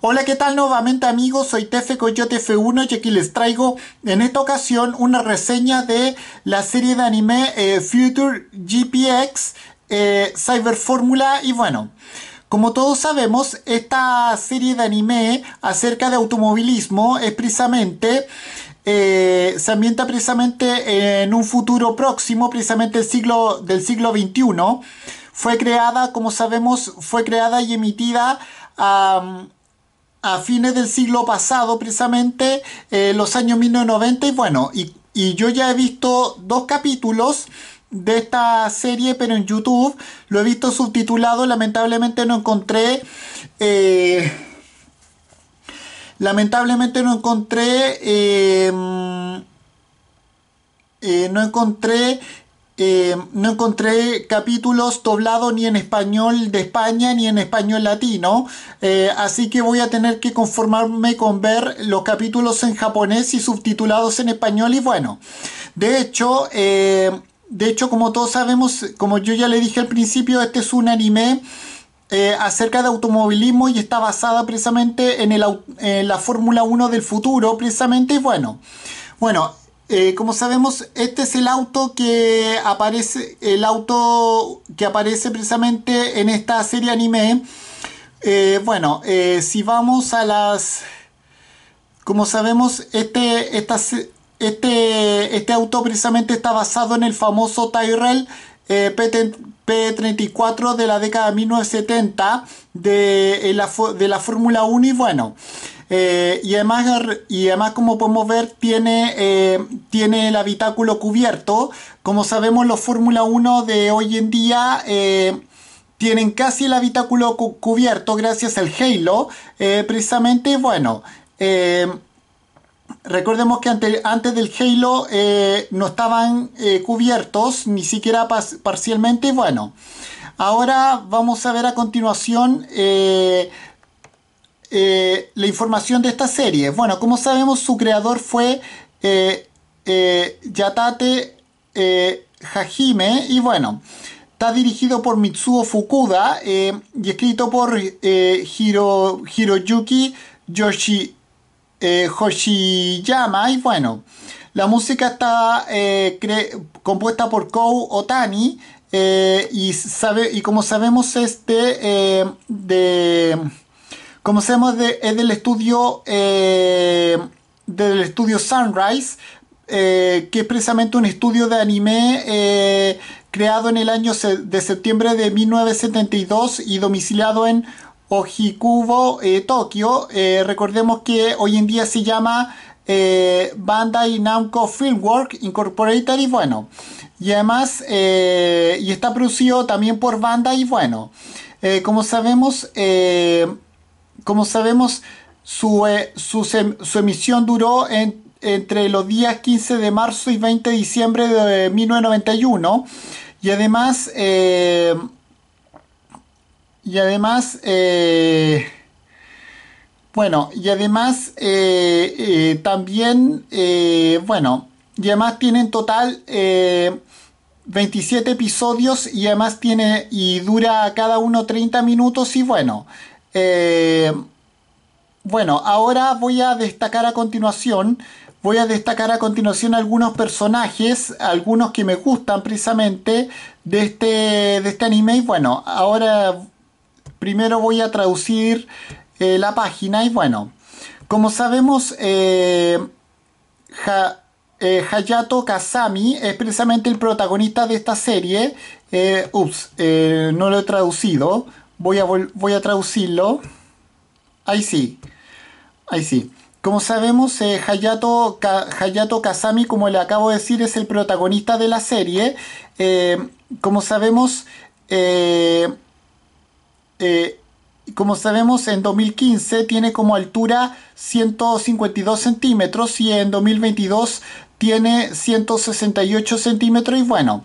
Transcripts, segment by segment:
Hola, ¿qué tal nuevamente amigos? Soy Tefe Coyote F1 y aquí les traigo en esta ocasión una reseña de la serie de anime eh, Future GPX eh, Cyber Formula y bueno... Como todos sabemos, esta serie de anime acerca de automovilismo es precisamente eh, se ambienta precisamente en un futuro próximo, precisamente el siglo, del siglo XXI. Fue creada, como sabemos, fue creada y emitida a a fines del siglo pasado, precisamente eh, los años 1990. Y bueno, y, yo ya he visto dos capítulos de esta serie, pero en YouTube lo he visto subtitulado. Lamentablemente no encontré. Eh, lamentablemente no encontré. Eh, mm, no encontré eh, no encontré capítulos doblados ni en español de España ni en español latino, eh, así que voy a tener que conformarme con ver los capítulos en japonés y subtitulados en español y bueno, de hecho, eh, de hecho como todos sabemos, como yo ya le dije al principio, este es un anime acerca de automovilismo y está basada precisamente en, la Fórmula 1 del futuro, precisamente y bueno, bueno, eh, como sabemos, este es el auto que aparece, el auto que aparece precisamente en esta serie anime. Eh, bueno, eh, si vamos a las, como sabemos, este, este, este auto precisamente está basado en el famoso Tyrell P, 34 de la década 1970 de, de la, de la Fórmula 1 y bueno. Eh, y, además, y además, como podemos ver, tiene, eh, tiene el habitáculo cubierto. Como sabemos, los Fórmula 1 de hoy en día... Eh, tienen casi el habitáculo cubierto gracias al Halo. precisamente, bueno, Recordemos que antes del Halo no estaban cubiertos, ni siquiera parcialmente. Bueno, ahora vamos a ver a continuación eh, la información de esta serie. Bueno, como sabemos, su creador fue eh, eh, Yatate Hajime y bueno, está dirigido por Mitsuo Fukuda y escrito por Hiro, Hiroyuki Yoshi, Hoshiyama y bueno, la música está compuesta por Kou Otani y, sabe, y como sabemos es de como sabemos es del estudio, eh, del estudio Sunrise, eh, que es precisamente un estudio de anime eh, creado en el año de septiembre de 1972 y domiciliado en Ojikubo, Tokio. recordemos que hoy en día se llama Bandai Namco Filmwork Incorporated y bueno, y además, y está producido también por Bandai y bueno, como sabemos, como sabemos, su, eh, emisión duró entre los días 15 de marzo y 20 de diciembre de 1991. Y además, eh, y además, eh, bueno, y además también, bueno, y además tiene en total 27 episodios y además tiene y dura cada uno 30 minutos y bueno, eh, bueno, ahora voy a destacar a continuación, voy a destacar a continuación algunos personajes, algunos que me gustan precisamente de este, de este anime. Y bueno, ahora primero voy a traducir eh, la página y bueno, como sabemos, eh, Hayato Kasami... es precisamente el protagonista de esta serie. ups, no lo he traducido. Voy a, traducirlo. Ahí sí. Ahí sí. Como sabemos, eh, Hayato, Kasami, como le acabo de decir, es el protagonista de la serie. Eh, como sabemos, eh, como sabemos, en 2015 tiene como altura 152 centímetros y en 2022 tiene 168 centímetros y bueno.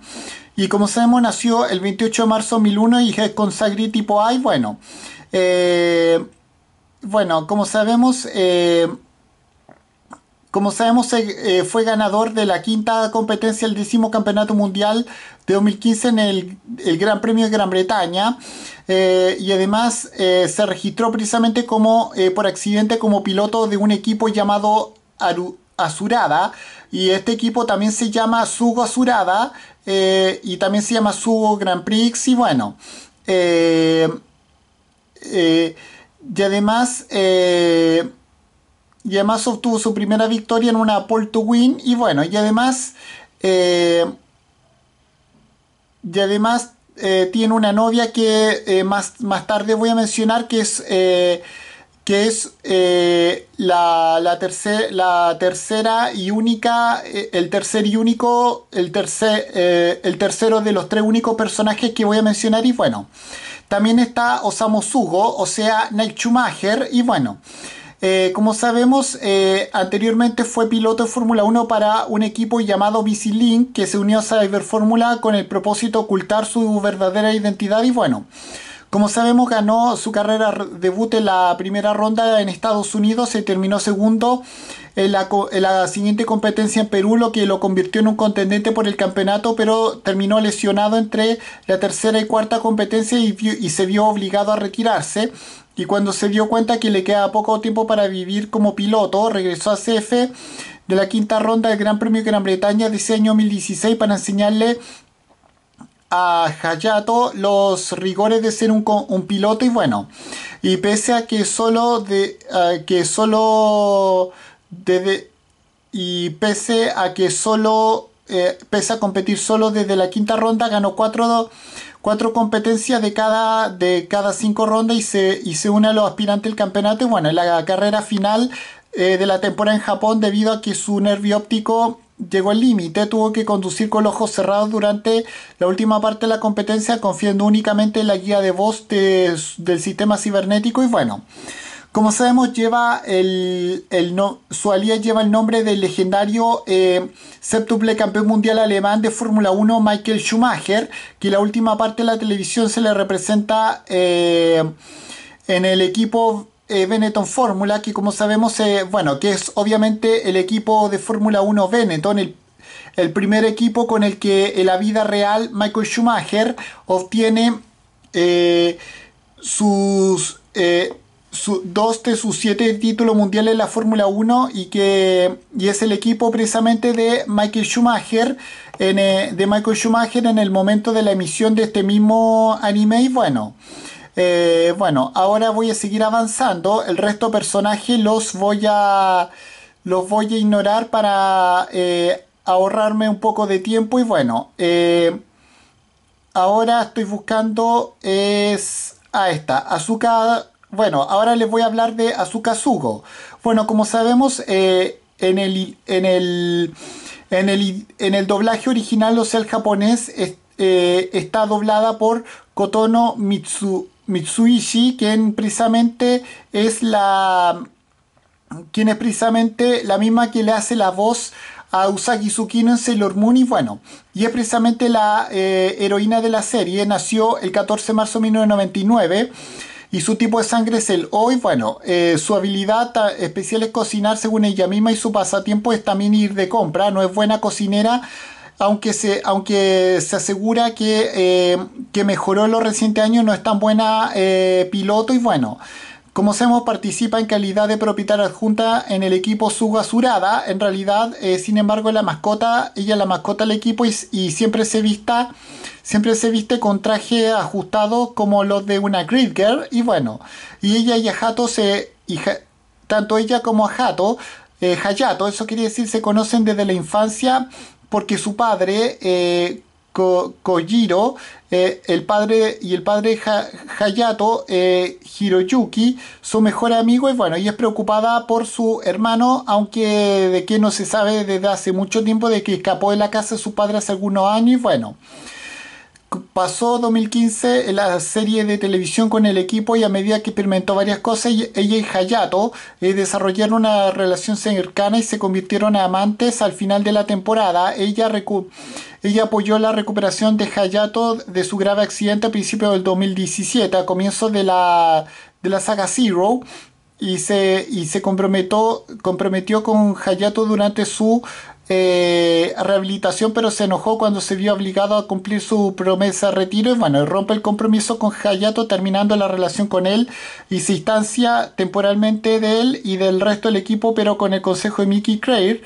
Y como sabemos, nació el 28 de marzo de 2001 y es con tipo A. Y bueno, eh, bueno, como sabemos, eh, como sabemos, eh, fue ganador de la quinta competencia del décimo campeonato mundial de 2015 en el, Gran Premio de Gran Bretaña. y además se registró precisamente como por accidente como piloto de un equipo llamado Aru Asurada. Y este equipo también se llama Sugo Asurada. Eh, y también se llama Sugo Grand Prix. Y bueno. Eh, eh, y además. y además obtuvo su primera victoria en una pole to win. Y bueno, y además. y además tiene una novia que más, tarde voy a mencionar que es que es eh, la, tercera y única, eh, el tercer y único, eh, el, tercero de los tres únicos personajes que voy a mencionar y bueno, también está Osamu Sugo, o sea, Nick Schumacher y bueno. como sabemos, anteriormente fue piloto de Fórmula 1 para un equipo llamado BC que se unió a Cyber Fórmula con el propósito de ocultar su verdadera identidad y bueno. Como sabemos, ganó su carrera debut en la primera ronda en Estados Unidos se terminó segundo en la, siguiente competencia en Perú, lo que lo convirtió en un contendente por el campeonato, pero terminó lesionado entre la tercera y cuarta competencia y, se vio obligado a retirarse. Y cuando se dio cuenta que le queda poco tiempo para vivir como piloto, regresó a CF e de la quinta ronda del Gran Premio de Gran Bretaña de ese 2016 para enseñarle a Hayato los rigores de ser un, piloto y bueno, y pese a que solo de que solo desde y pese a que solo eh, pese a competir solo desde la quinta ronda ganó cuatro, competencias de cada de cada cinco rondas y se, y se une a los aspirantes del campeonato y bueno en la carrera final eh, de la temporada en Japón debido a que su nervio óptico llegó al límite, tuvo que conducir con los ojos cerrados durante la última parte de la competencia, confiando únicamente en la guía de voz del sistema cibernético y bueno. Como sabemos, lleva el, su alía lleva el nombre del legendario eh, campeón mundial alemán de Fórmula 1 Michael Schumacher, que la última parte de la televisión se le representa eh, en el equipo eh, Benetton Fórmula, que como sabemos, eh, bueno, que es obviamente el equipo de Fórmula 1 Benetton, el, primer equipo con el que en la vida real Michael Schumacher obtiene eh, sus dos de sus siete títulos mundiales en la Fórmula 1 y que es el equipo precisamente de Michael Schumacher en, de Michael Schumacher en el momento de la emisión de este mismo anime y bueno eh, bueno, ahora voy a seguir avanzando. El resto de personajes los voy a. Los voy a ignorar para eh, ahorrarme un poco de tiempo. Y bueno. Eh, ahora estoy buscando. Es. A esta. Azuka. Bueno, ahora les voy a hablar de Azuka Sugo. Bueno, como sabemos. en el. En el. En el, doblaje original, o sea, el japonés, está doblada por Kotono Mitsu, Mitsuishi, quien precisamente es la quien es precisamente la misma que le hace la voz a Usagi Tsukino en Sailor Moon y bueno, y es precisamente la eh, heroína de la serie, nació el 14 de marzo de 1999 y su tipo de sangre es el O y bueno, eh, su habilidad especial es cocinar según ella misma y su pasatiempo es también ir de compra, no es buena cocinera aunque se, aunque se asegura eh, que, mejoró en los recientes años, no es tan buena eh, piloto y bueno. Como sabemos, participa en calidad de propietaria adjunta en el equipo basurada En realidad, eh, sin embargo, la mascota, ella es la mascota del equipo y, siempre se vista, siempre se viste con traje ajustado como los de una Grid Girl. Y bueno, y ella y a se, tanto ella como a Hayato, eso quiere decir, se conocen desde la infancia porque su padre, eh, Kojiro, eh, el padre y el padre Hayato eh, Hiroyuki, su mejor amigo, y bueno, y es preocupada por su hermano, aunque de que no se sabe desde hace mucho tiempo de que escapó de la casa de su padre hace algunos años, y bueno pasó 2015 en la serie de televisión con el equipo y a medida que experimentó varias cosas, ella y Hayato eh, desarrollaron una relación cercana y se convirtieron en amantes al final de la temporada. Ella, ella apoyó la recuperación de Hayato de su grave accidente a principios del 2017, a comienzo de la, de la saga Zero, y se, y se comprometió con Hayato durante su eh, rehabilitación, pero se enojó cuando se vio obligado a cumplir su promesa de retiro y bueno, rompe el compromiso con Hayato terminando la relación con él y se distancia temporalmente de él y del resto del equipo, pero con el consejo de Mickey Crayer.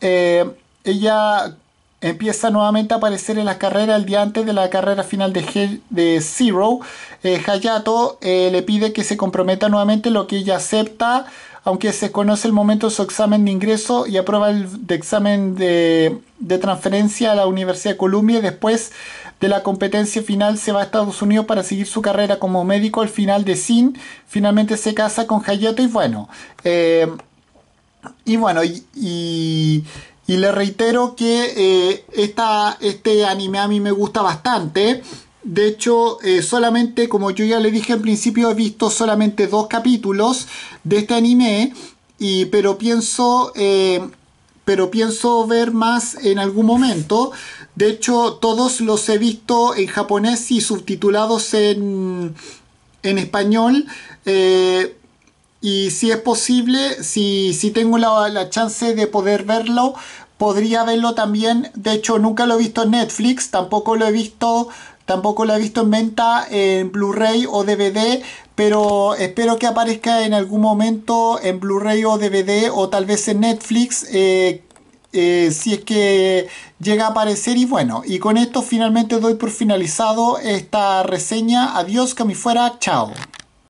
Eh, ella empieza nuevamente a aparecer en la carrera el día antes de la carrera final de, Zero. Eh, Hayato le pide que se comprometa nuevamente, lo que ella acepta aunque se conoce el momento de su examen de ingreso y aprueba el de examen de, transferencia a la Universidad de Columbia y después de la competencia final se va a Estados Unidos para seguir su carrera como médico al final de SIN. Finalmente se casa con Hayato y bueno, eh, y bueno, y, le reitero que eh, este anime a mí me gusta bastante. De hecho, eh, solamente, como yo ya le dije en principio, he visto solamente dos capítulos de este anime, y, pero, pienso, eh, pero pienso ver más en algún momento. De hecho, todos los he visto en japonés y subtitulados en, en español. Eh, y si es posible, si, tengo la, la, chance de poder verlo, podría verlo también. De hecho, nunca lo he visto en Netflix, tampoco lo he visto, tampoco lo he visto en venta en Blu-ray o DVD, pero espero que aparezca en algún momento en Blu-ray o DVD o tal vez en Netflix. Eh, eh, si es que llega a aparecer y bueno, y con esto finalmente doy por finalizado esta reseña. Adiós, que fuera, chao.